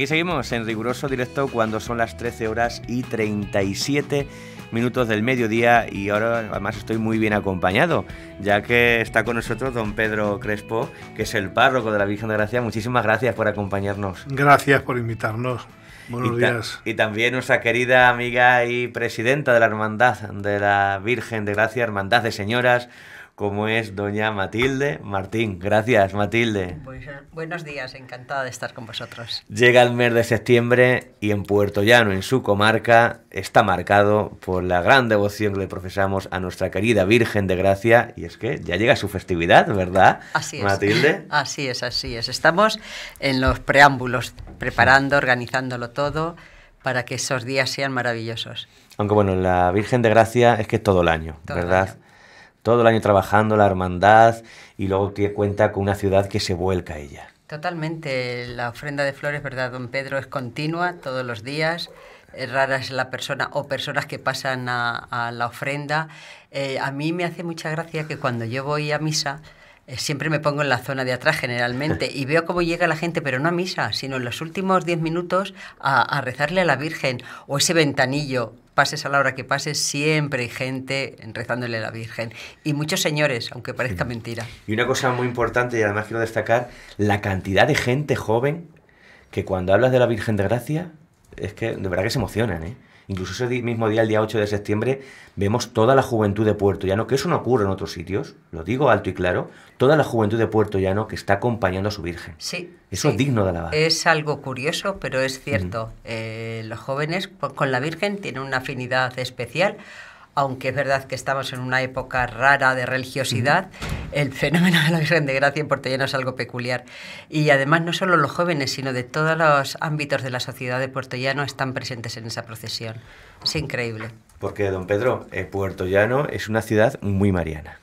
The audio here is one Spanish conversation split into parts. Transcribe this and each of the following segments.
Aquí seguimos en riguroso directo cuando son las 13 horas y 37 minutos del mediodía y ahora además estoy muy bien acompañado, ya que está con nosotros don Pedro Crespo, que es el párroco de la Virgen de Gracia. Muchísimas gracias por acompañarnos. Gracias por invitarnos. Buenos días. Y también nuestra querida amiga y presidenta de la Hermandad de la Virgen de Gracia, Hermandad de Señoras, como es doña Matilde Martín. Gracias, Matilde. Pues, eh, buenos días, encantada de estar con vosotros. Llega el mes de septiembre y en Puerto Llano, en su comarca, está marcado por la gran devoción que le profesamos a nuestra querida Virgen de Gracia. Y es que ya llega su festividad, ¿verdad? Así es. Matilde. Así es, así es. Estamos en los preámbulos, preparando, organizándolo todo para que esos días sean maravillosos. Aunque bueno, la Virgen de Gracia es que es todo el año, ¿verdad? todo el año trabajando, la hermandad, y luego te cuenta con una ciudad que se vuelca a ella. Totalmente, la ofrenda de flores, ¿verdad, don Pedro? Es continua, todos los días. Es eh, rara es la persona o personas que pasan a, la ofrenda. Eh, a mí me hace mucha gracia que cuando yo voy a misa, eh, siempre me pongo en la zona de atrás generalmente y veo cómo llega la gente, pero no a misa, sino en los últimos diez minutos a, rezarle a la Virgen o ese ventanillo pases a la hora que pases, siempre hay gente rezándole a la Virgen. Y muchos señores, aunque parezca mentira. Y una cosa muy importante, y además quiero destacar, la cantidad de gente joven que cuando hablas de la Virgen de Gracia, es que de verdad que se emocionan, ¿eh? Incluso ese mismo día, el día 8 de septiembre, vemos toda la juventud de Puerto Llano, que eso no ocurre en otros sitios, lo digo alto y claro, toda la juventud de Puerto Llano que está acompañando a su Virgen. Sí. Eso es digno de alabar. Es algo curioso, pero es cierto. Eh, los jóvenes pues, con la Virgen tienen una afinidad especial aunque es verdad que estamos en una época rara de religiosidad, el fenómeno de la Virgen de Gracia en Portellano es algo peculiar. Y además no solo los jóvenes, sino de todos los ámbitos de la sociedad de Puertollano están presentes en esa procesión. Es increíble. Porque, don Pedro, eh, Puerto Puertollano es una ciudad muy mariana.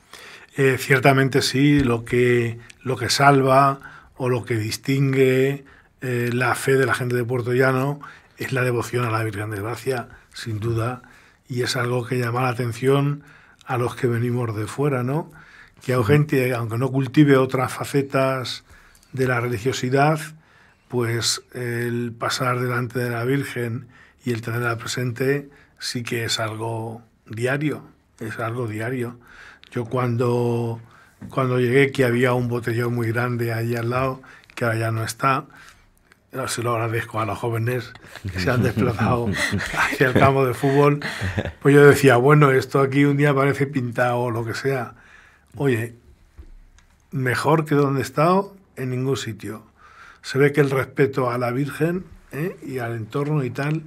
Eh, ciertamente sí, lo que, lo que salva o lo que distingue eh, la fe de la gente de Puertollano es la devoción a la Virgen de Gracia, sin duda y es algo que llama la atención a los que venimos de fuera, ¿no? Que hay gente, aunque no cultive otras facetas de la religiosidad, pues el pasar delante de la Virgen y el tenerla presente sí que es algo diario, es algo diario. Yo cuando, cuando llegué, que había un botellón muy grande ahí al lado, que ahora ya no está, se lo agradezco a los jóvenes que se han desplazado hacia el campo de fútbol, pues yo decía, bueno, esto aquí un día parece pintado o lo que sea. Oye, mejor que donde he estado, en ningún sitio. Se ve que el respeto a la Virgen ¿eh? y al entorno y tal,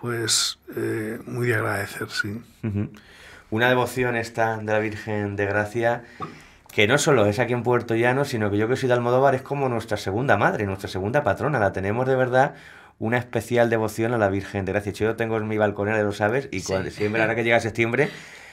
pues eh, muy de agradecer, sí. Una devoción esta de la Virgen de Gracia que no solo es aquí en Puerto Llano, sino que yo que soy de Almodóvar es como nuestra segunda madre, nuestra segunda patrona, la tenemos de verdad una especial devoción a la Virgen de Gracia. Yo tengo en mi balconera, lo sabes, y cuando, siempre, ahora que llega septiembre,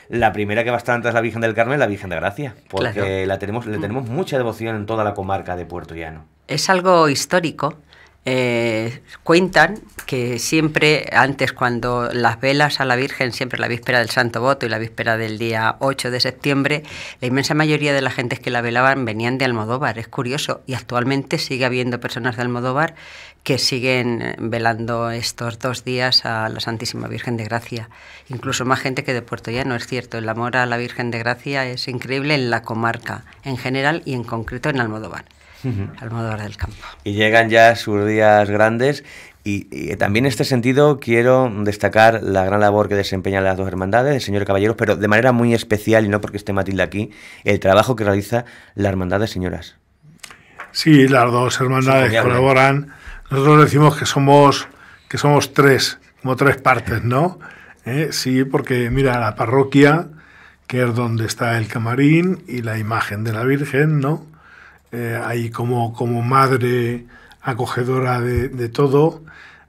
la primera que va a estar antes es la Virgen del Carmen, la Virgen de Gracia, porque la tenemos, le tenemos mucha devoción en toda la comarca de Puerto Llano. Es algo histórico eh, cuentan que siempre antes cuando las velas a la Virgen, siempre la víspera del Santo Voto y la víspera del día 8 de septiembre, la inmensa mayoría de las gentes que la velaban venían de Almodóvar, es curioso, y actualmente sigue habiendo personas de Almodóvar que siguen eh, velando estos dos días a la Santísima Virgen de Gracia, incluso más gente que de Puerto Llano, es cierto, el amor a la Virgen de Gracia es increíble en la comarca en general y en concreto en Almodóvar del Campo. Y llegan ya sus días grandes y, también en este sentido quiero destacar la gran labor que desempeñan las dos hermandades, el Señor Caballeros, pero de manera muy especial, y no porque esté Matilde aquí, el trabajo que realiza la Hermandad de Señoras. Sí, las dos hermandades ¿eh? colaboran. Nosotros decimos que somos, que somos tres, como tres partes, ¿no? Eh, sí, porque mira, la parroquia, que es donde está el camarín y la imagen de la Virgen, ¿no? Eh, ahí como, como madre acogedora de, todo,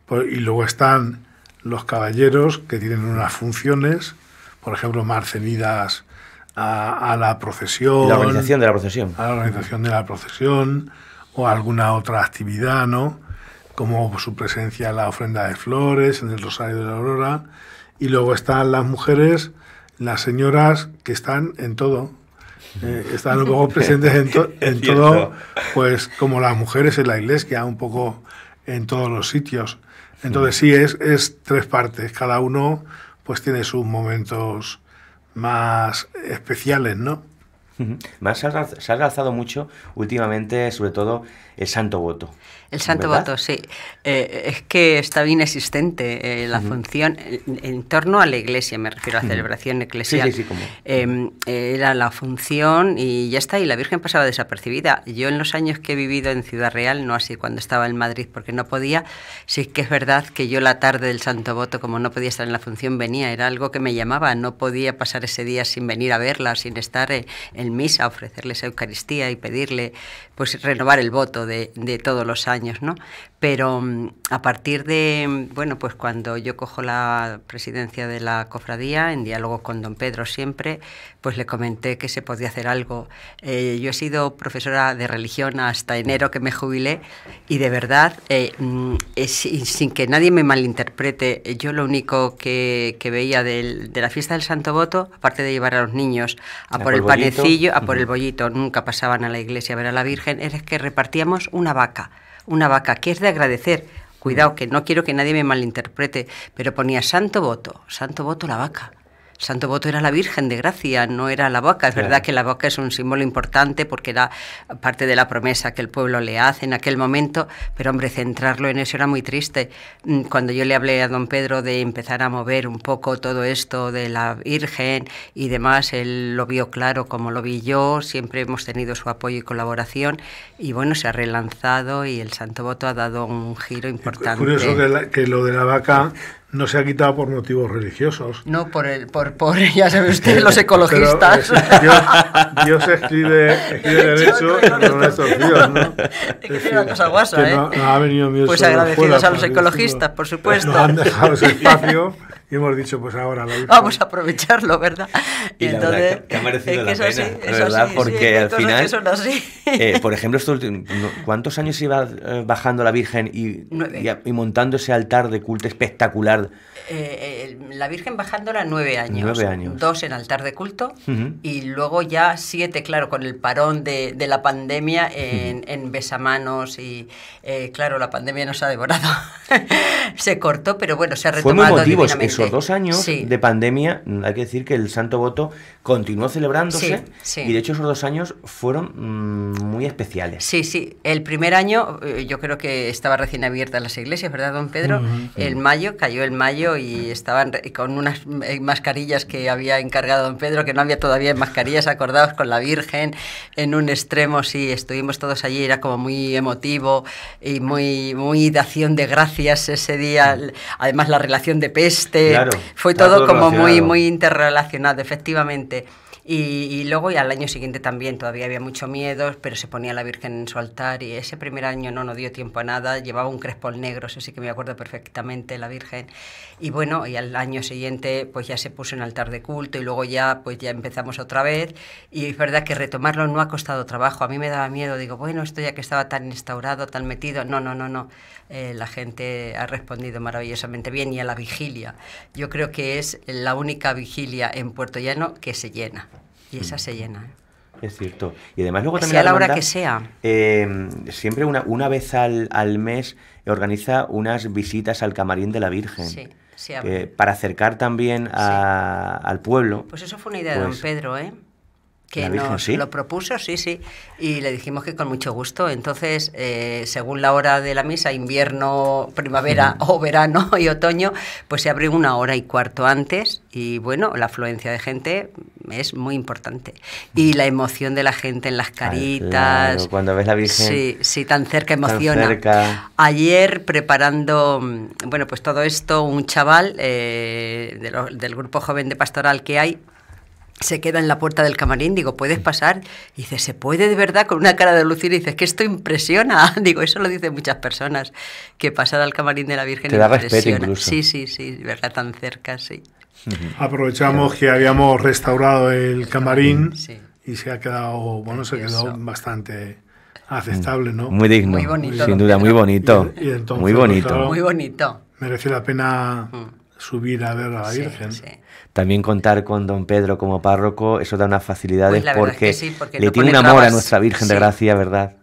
pues, y luego están los caballeros que tienen unas funciones, por ejemplo, marcenidas a, la procesión. la organización de la procesión. A la organización de la procesión o alguna otra actividad, ¿no? Como su presencia en la ofrenda de flores, en el Rosario de la Aurora. Y luego están las mujeres, las señoras que están en todo, eh, están un poco presentes en, en todo, pues como las mujeres en la iglesia, un poco en todos los sitios. Entonces sí, es, es tres partes, cada uno pues tiene sus momentos más especiales, ¿no? Más se ha, mucho últimamente, sobre todo, el santo voto. El santo voto, sí. Eh, es que está bien existente eh, la función en, torno a la iglesia, me refiero a la celebración eclesial. Sí, sí, sí, em, era la función y ya está, y la Virgen pasaba desapercibida. Yo en los años que he vivido en Ciudad Real, no así cuando estaba en Madrid porque no podía, sí que es verdad que yo la tarde del santo voto, como no podía estar en la función, venía, era algo que me llamaba, no podía pasar ese día sin venir a verla, sin estar eh, en misa, ofrecerles Eucaristía y pedirle pues renovar el voto de, de todos los años, ¿no? Pero mm, a partir de, mm, bueno, pues cuando yo cojo la presidencia de la cofradía, en diálogo con don Pedro siempre, pues le comenté que se podía hacer algo. Eh, yo he sido profesora de religión hasta enero que me jubilé y de verdad, eh, mm, sin que nadie me malinterprete, eh, yo lo único que, veía de la fiesta del Santo Voto, aparte de llevar a los niños a, por, el panecillo, a por el bollito, nunca pasaban a la iglesia a ver a la Virgen, es que repartíamos una vaca una vaca, que es de agradecer. Cuidado, mm. que no quiero que nadie me malinterprete, pero ponía santo voto, santo voto la vaca. Santo Voto era la Virgen de Gracia, no era la boca Es verdad que la boca es un símbolo importante porque era parte de la promesa que el pueblo le hace en aquel momento, pero hombre, centrarlo en eso era muy triste. Mm, cuando yo le hablé a don Pedro de empezar a mover un poco todo esto de la Virgen y demás, él lo vio claro como lo vi yo, siempre hemos tenido su apoyo y colaboración y bueno, se ha relanzado y el Santo Voto ha dado un giro importante. curioso que lo de la vaca no se ha quitado por motivos religiosos. No, por, el, por, por ya sabe usted, los ecologistas. Dios, escribe, escribe derecho, no, no, nuestros ¿eh? Dios, ¿no? tiene cosa guasa, ¿eh? Pues agradecidos a los ecologistas, por pues supuesto. han dejado ese espacio y hemos dicho, pues ahora la Vamos a aprovecharlo, ¿verdad? Y, entonces, que la pena, ¿verdad? Porque al final, eh, por ejemplo, estos, ¿cuántos años iba eh, bajando la Virgen y, montando ese altar de culto espectacular? Eh, la Virgen bajando era nueve años, nueve años, dos en altar de culto y luego ya siete, claro, con el parón de, la pandemia en, besamanos y claro, la pandemia nos ha devorado, se cortó, pero bueno, se ha retomado. Fue dos años de pandemia, hay que decir que el Santo Voto continuó celebrándose y de hecho esos dos años fueron mm, muy especiales. Sí, sí. El primer año eh, yo creo que estaba recién abierta las iglesias, ¿verdad, don Pedro? el mayo, cayó el mayo y estaban con unas eh, mascarillas que había encargado don Pedro, que no había todavía mascarillas, acordados con la Virgen, en un extremo, sí, estuvimos todos allí, era como muy emotivo y muy, muy de de gracias ese día. Además la relación de peste, fue todo, como muy, muy interrelacionado, efectivamente. presente Y, luego y al año siguiente también todavía había mucho miedo, pero se ponía la Virgen en su altar y ese primer año no nos dio tiempo a nada, llevaba un crespol negro, eso sí que me acuerdo perfectamente, la Virgen. Y bueno, y al año siguiente pues ya se puso en altar de culto y luego ya pues ya empezamos otra vez y es verdad que retomarlo no ha costado trabajo, a mí me daba miedo, digo, bueno, esto ya que estaba tan instaurado, tan metido, no, no, no, no, eh, la gente ha respondido maravillosamente bien y a la vigilia. Yo creo que es la única vigilia en Puerto Llano que se llena y esa se llena. ¿eh? Es cierto. Y además luego también... Sea la, hora que sea. Eh, siempre una, una vez al, al, mes organiza unas visitas al camarín de la Virgen. Sí, para acercar también al pueblo. Pues eso fue una idea de don pues Pedro, ¿eh? que nos lo propuso, sí, sí, y le dijimos que con mucho gusto. Entonces, eh, según la hora de la misa, invierno, primavera o verano y otoño, pues se abrió una hora y cuarto antes y bueno, la afluencia de gente es muy importante. Mm. Y la emoción de la gente en las ah, caritas. cuando ves la Virgen. Sí, sí, tan cerca emociona. Ayer preparando, mm, bueno, pues todo esto, un chaval eh, del grupo joven de pastoral que hay, se queda en la puerta del camarín, digo, ¿puedes pasar? Y dice, ¿se puede de verdad? Con una cara de lucir y dice, que esto impresiona. Digo, eso lo dicen muchas personas, que pasar al camarín de la Virgen Te da Respeto incluso. Sí, sí, sí, verdad, tan cerca, sí. Aprovechamos que habíamos restaurado el camarín mm, y se ha quedado, bueno, se quedó bastante aceptable, mm. ¿no? Muy digno. Muy bonito. Sin duda, muy bonito. muy bonito. mereció pues, muy bonito. Merece la pena... Mm subir a ver a la Virgen. También contar con don Pedro como párroco, eso da unas facilidades pues porque, le tiene un amor a nuestra Virgen de Gracia, ¿verdad?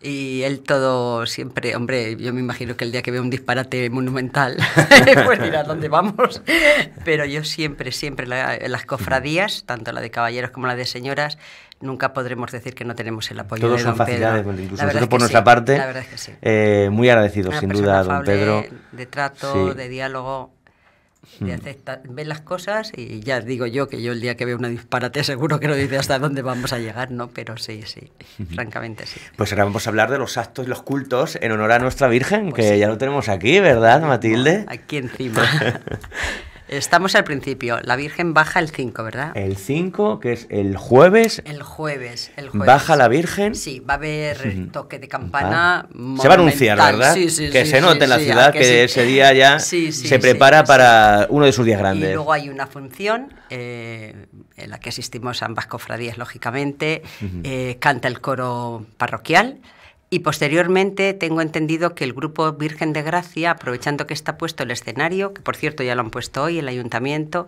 Y él todo siempre, hombre, yo me imagino que el día que vea un disparate monumental, pues dirá dónde vamos. Pero yo siempre, siempre, las cofradías, tanto la de caballeros como la de señoras, nunca podremos decir que no tenemos el apoyo de Todos son facilidades, pues, incluso nosotros por nuestra parte, eh, muy agradecido sin duda, don Pedro. De trato, de diálogo de hmm. aceptar, las cosas y ya digo yo que yo el día que veo una disparate seguro que no dice hasta dónde vamos a llegar, ¿no? Pero sí, sí, francamente sí. Pues ahora vamos a hablar de los actos y los cultos en honor a nuestra Virgen, pues que ya lo tenemos aquí, ¿verdad, Matilde? Aquí encima. Estamos al principio. La Virgen baja el 5, ¿verdad? El 5, que es el jueves. El jueves, el jueves. Baja la Virgen. Sí, va a haber toque de campana. Se va a anunciar, ¿verdad? Sí, sí, que se note en la ciudad que, ese día ya se prepara para uno de sus días grandes. Y luego hay una función eh, en la que asistimos ambas cofradías, lógicamente. Eh, canta el coro parroquial. Y posteriormente tengo entendido que el grupo Virgen de Gracia, aprovechando que está puesto el escenario, que por cierto ya lo han puesto hoy el ayuntamiento,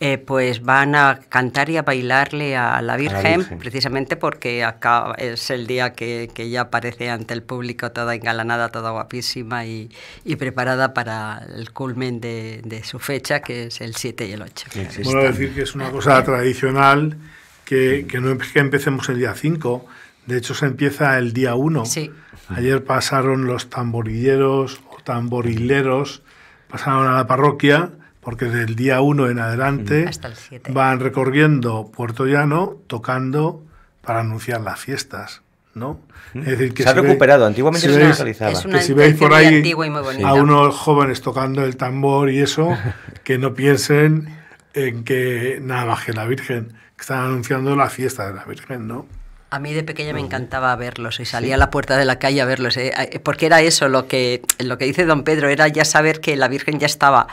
eh, pues van a cantar y a bailarle a la Virgen, precisamente porque acá es el día que, ya aparece ante el público toda engalanada, toda guapísima y, preparada para el culmen de, su fecha, que es el 7 y el 8. bueno, decir que es una cosa tradicional que, no que empecemos el día 5 de hecho, se empieza el día 1. Ayer pasaron los tamborilleros o tamborileros, pasaron a la parroquia, porque del día 1 en adelante mm. van recorriendo Puerto Llano tocando para anunciar las fiestas. ¿no? Mm. que se ha recuperado, antiguamente se realizaba Es que si veis por ahí a unos jóvenes tocando el tambor y eso, que no piensen en que nada más que la Virgen, que están anunciando la fiesta de la Virgen, ¿no? A mí de pequeña me encantaba verlos y salía a la puerta de la calle a verlos, eh, eh, porque era eso lo que, lo que dice don Pedro, era ya saber que la Virgen ya estaba.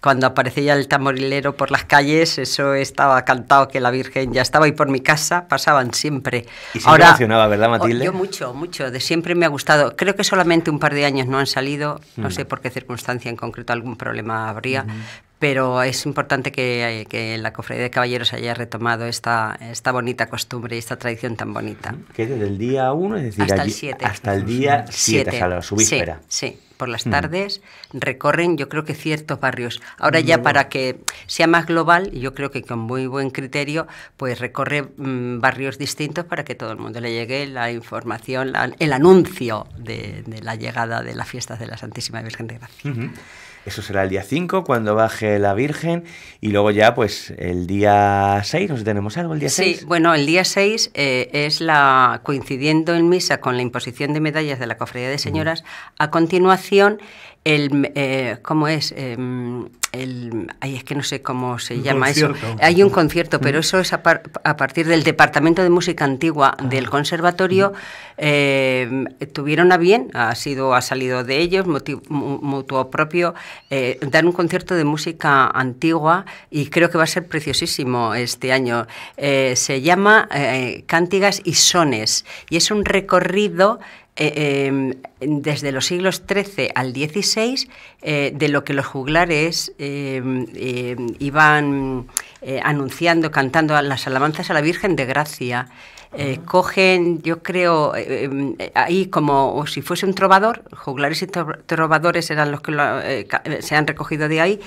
Cuando aparecía el tamborilero por las calles, eso estaba cantado que la Virgen ya estaba y por mi casa pasaban siempre. Y siempre Ahora, ¿verdad, oh, Matilde? Yo mucho, mucho, de siempre me ha gustado. Creo que solamente un par de años no han salido, no mm. sé por qué circunstancia en concreto algún problema habría, pero es importante eh, que, la Cofradía de Caballeros haya retomado esta, esta bonita costumbre y esta tradición tan bonita. Que desde el día 1, es decir, hasta el 7. Hasta el día 7, hasta la subíspera. Sí, por las tardes recorren yo creo que ciertos barrios. Ahora ya mm. para que sea más global, yo creo que con muy buen criterio, pues recorre mm, barrios distintos para que todo el mundo le llegue la información, el anuncio de, la llegada de la fiesta de la Santísima Virgen de Gracia. Eso será el día 5 cuando baje la Virgen y luego ya pues el día 6, ¿nos tenemos algo el día 6? Sí, bueno, el día 6 eh, es la, coincidiendo en misa con la imposición de medallas de la Cofradía de Señoras, a continuación el eh, cómo es em, el ay, es que no sé cómo se llama eso hay un concierto pero mm. eso es a, partir del departamento de música antigua ah. del conservatorio mm. em, tuvieron a bien ha sido ha salido de ellos mutuo propio eh, dar un concierto de música antigua y creo que va a ser preciosísimo este año eh, se llama cántigas y sones y es un recorrido eh, em, desde los siglos XIII al XVI, eh, de lo que los juglares em, em, iban eh, anunciando, cantando las alabanzas a la Virgen de Gracia, eh, cogen, yo creo, eh, eh, ahí como si fuese un trovador, juglares y trovadores eran los que se han recogido de ahí,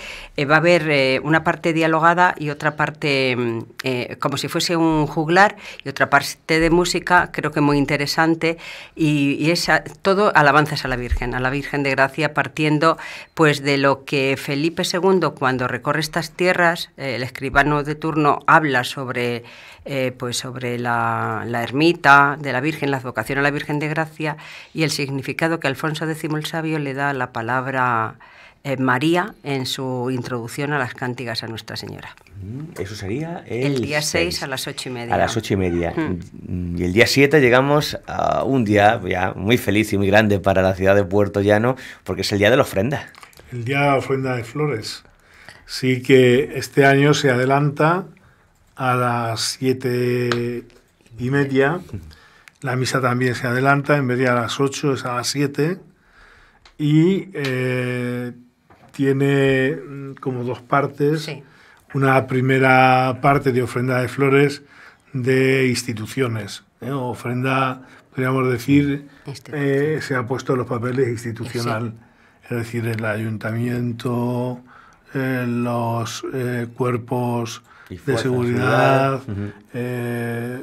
va a haber una parte dialogada y otra parte mm, como si fuese un juglar y otra parte de música, creo que muy interesante, y, es todo alabanzas a la Virgen, a la Virgen de Gracia, partiendo pues de lo que Felipe II cuando recorre estas tierras, el escribano de turno habla sobre eh, pues sobre la, ermita de la Virgen, la advocación a la Virgen de Gracia y el significado que Alfonso X el Sabio le da a la palabra eh, María en su introducción a las cánticas a Nuestra Señora. Mm, eso sería el, día 6 a las 8 y media. A las 8 y media. Mm. Mm, y el día 7 llegamos a un día ya muy feliz y muy grande para la ciudad de Puerto Llano, porque es el día de la ofrenda. El día de la ofrenda de flores. Sí que este año se adelanta a las siete y media. La misa también se adelanta, en vez de a las ocho es a las siete... Y eh, tiene mm, como dos partes. Una primera parte de ofrenda de flores de instituciones. ¿eh? Ofrenda, podríamos decir, eh, se ha puesto los papeles institucional. Es decir, el ayuntamiento, los cuerpos de seguridad, eh,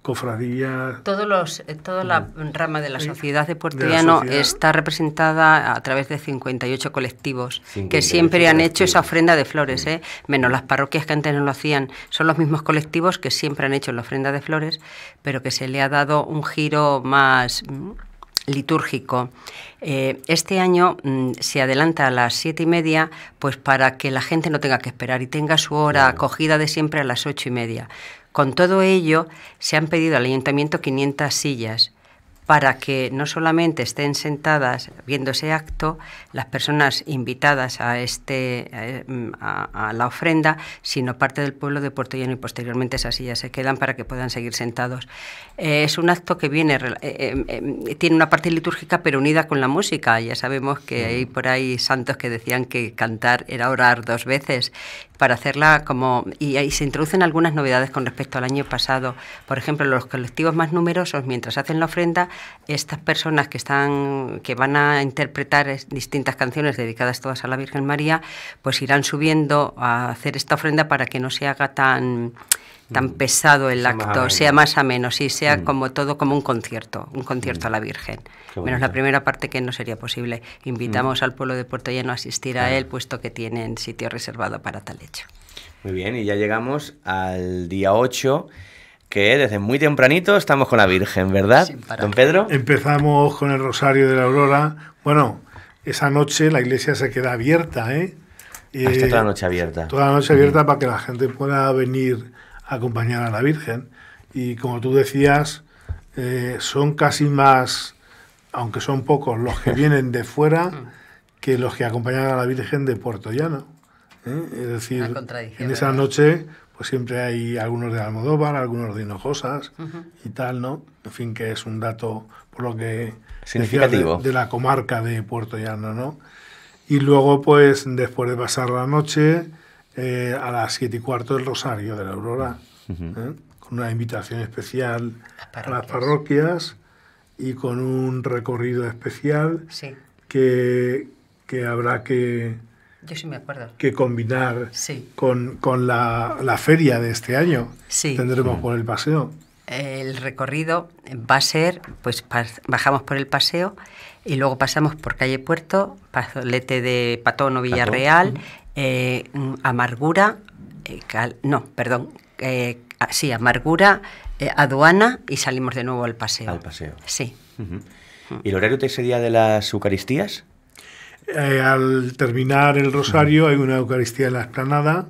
cofradía cofradías. Todos los, eh, toda la rama de la sociedad de Puerto está representada a través de 58 colectivos que siempre han hecho esa ofrenda de flores, eh, menos las parroquias que antes no lo hacían. Son los mismos colectivos que siempre han hecho la ofrenda de flores, pero que se le ha dado un giro más. Mm, litúrgico. Eh, este año mm, se adelanta a las siete y media, pues para que la gente no tenga que esperar y tenga su hora acogida de siempre a las ocho y media. Con todo ello, se han pedido al ayuntamiento 500 sillas para que no solamente estén sentadas viendo ese acto las personas invitadas a, este, eh, a, la ofrenda, sino parte del pueblo de Puerto Llano y posteriormente esas sillas se quedan para que puedan seguir sentados. Eh, es un acto que viene, eh, tiene una parte litúrgica pero unida con la música. Ya sabemos que mm. hay por ahí santos que decían que cantar era orar dos veces para hacerla como... Y ahí se introducen algunas novedades con respecto al año pasado. Por ejemplo, los colectivos más numerosos, mientras hacen la ofrenda, estas personas que están que van a interpretar distintas canciones dedicadas todas a la Virgen María, pues irán subiendo a hacer esta ofrenda para que no se haga tan tan mm. pesado el acto, sea más menos, sí, sea mm. como todo como un concierto, un concierto a mm. la Virgen. Menos la primera parte que no sería posible. Invitamos al pueblo de Puerto Llano a asistir a él, puesto que tienen sitio reservado para tal hecho. Muy bien, y ya llegamos al día 8 que desde muy tempranito estamos con la Virgen, ¿verdad, don Pedro? Empezamos con el Rosario de la Aurora. Bueno, esa noche la iglesia se queda abierta, ¿eh? Ah, eh toda la noche abierta. Toda la noche abierta para que la gente pueda venir a acompañar a la Virgen. Y como tú decías, eh, son casi más, aunque son pocos, los que vienen de fuera mm. que los que acompañan a la Virgen de Puerto Llano. ¿eh? Es decir, en esa noche pues siempre hay algunos de Almodóvar, algunos de Hinojosas y tal, ¿no? En fin, que es un dato, por lo que Significativo. De, la comarca de Puerto Llano, ¿no? Y luego, pues, después de pasar la noche, eh, a las siete y cuarto del Rosario de la Aurora, ¿eh? con una invitación especial a las parroquias y con un recorrido especial que, que habrá que yo sí me acuerdo. Que combinar con, la, feria de este año. Sí. Tendremos por el paseo. El recorrido va a ser, pues bajamos por el paseo y luego pasamos por calle Puerto, Pazolete de Patón o Villarreal, eh, Amargura, eh, no, perdón, eh, sí, Amargura, Aduana y salimos de nuevo al paseo. Al paseo. Sí. Mm. ¿Y el horario de ese día de las Eucaristías? Eh, al terminar el rosario hay una Eucaristía en la explanada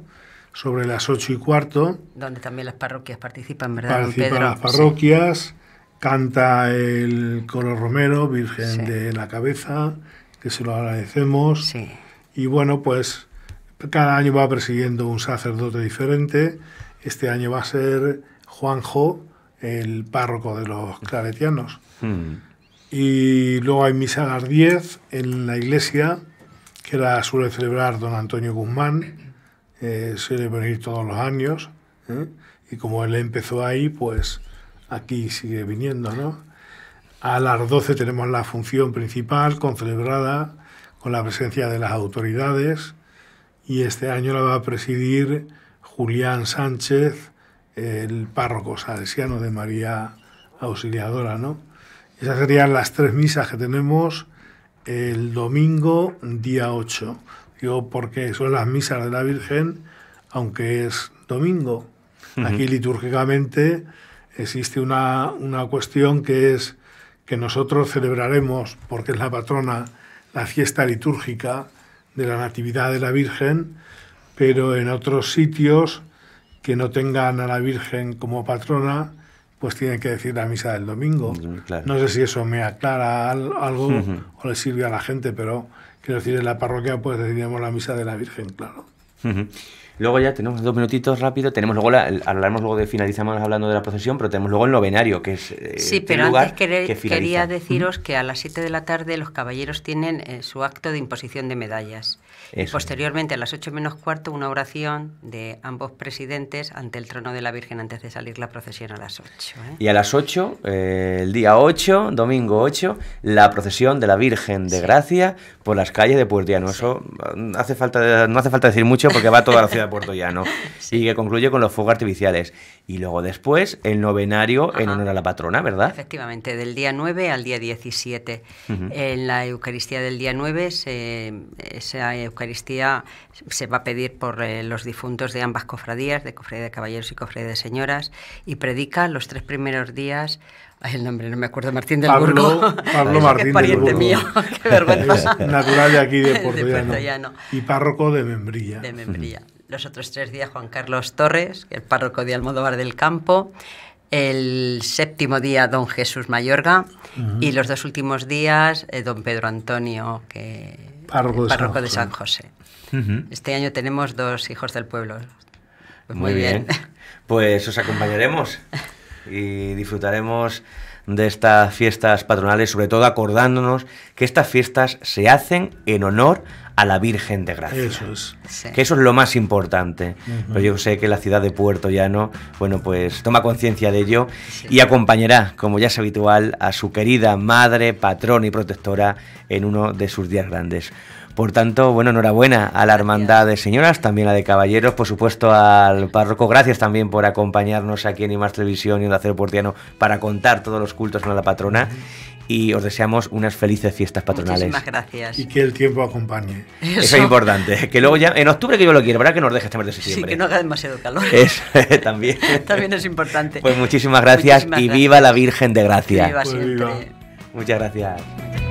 sobre las ocho y cuarto. Donde también las parroquias participan, ¿verdad? Participan las parroquias, canta el coro romero, Virgen de la Cabeza, que se lo agradecemos. Sí. Y bueno, pues cada año va persiguiendo un sacerdote diferente. Este año va a ser Juanjo, el párroco de los claretianos. Mm. Y luego hay misa a las 10 en la iglesia, que la suele celebrar don Antonio Guzmán, eh, suele venir todos los años, ¿eh? y como él empezó ahí, pues aquí sigue viniendo, ¿no? A las 12 tenemos la función principal, con celebrada, con la presencia de las autoridades, y este año la va a presidir Julián Sánchez, el párroco salesiano de María Auxiliadora, ¿no? Esas serían las tres misas que tenemos el domingo día 8. Digo, porque son las misas de la Virgen, aunque es domingo. Aquí litúrgicamente existe una, una, cuestión que es que nosotros celebraremos, porque es la patrona, la fiesta litúrgica de la Natividad de la Virgen, pero en otros sitios que no tengan a la Virgen como patrona, pues tienen que decir la misa del domingo. Mm, no sé si eso me aclara algo o le sirve a la gente, pero quiero decir, en la parroquia pues decíamos la misa de la Virgen, claro. Luego ya tenemos dos minutitos rápido, tenemos luego, la, hablaremos luego de, finalizamos hablando de la procesión, pero tenemos luego el novenario, que es... Eh, sí, pero antes quería deciros que a las 7 de la tarde los caballeros tienen eh, su acto de imposición de medallas. Y posteriormente, a las 8 menos cuarto, una oración de ambos presidentes ante el trono de la Virgen antes de salir la procesión a las 8. ¿eh? Y a las 8, el día 8, domingo 8, la procesión de la Virgen de Gracia por las calles de Puertiano. Eso mm, hace falta, no hace falta decir mucho porque va toda la ciudad. de Puerto Llano, y que concluye con los fuegos artificiales. Y luego después el novenario en honor a la patrona, ¿verdad? Efectivamente, del día 9 al día 17. En la Eucaristía del día 9, esa Eucaristía se va a pedir por eh, los difuntos de ambas cofradías, de Cofradía de Caballeros y Cofradía de Señoras, y predica los tres primeros días el nombre no me acuerdo, Martín del Pablo, Burgo. Pablo Martín es pariente mío, qué vergüenza. Natural de aquí de Puerto, Y párroco de Membrilla. De Membrilla los otros tres días Juan Carlos Torres, el párroco de Almodóvar del Campo, el séptimo día don Jesús Mayorga y los dos últimos días eh, don Pedro Antonio, que párroco, de, San José. Este año tenemos dos hijos del pueblo. Pues muy, bien. Pues os acompañaremos y disfrutaremos de estas fiestas patronales, sobre todo acordándonos que estas fiestas se hacen en honor a la Virgen de Gracia. Que eso es lo más importante. Pero yo sé que la ciudad de Puerto Llano, bueno, pues toma conciencia de ello y acompañará, como ya es habitual, a su querida madre, patrona y protectora en uno de sus días grandes. Por tanto, bueno, enhorabuena a la hermandad de señoras, también a de caballeros, por supuesto al párroco. Gracias también por acompañarnos aquí en IMAS Televisión y en Acero Portiano para contar todos los cultos a la patrona y os deseamos unas felices fiestas patronales. Muchísimas gracias. Y que el tiempo acompañe. Eso, es importante. Que luego ya, en octubre que yo lo quiero, ¿verdad? Que nos deje este mes de septiembre. Sí, que no haga demasiado calor. Eso también. también es importante. Pues muchísimas gracias y viva la Virgen de Gracia. Viva pues siempre. Muchas gracias.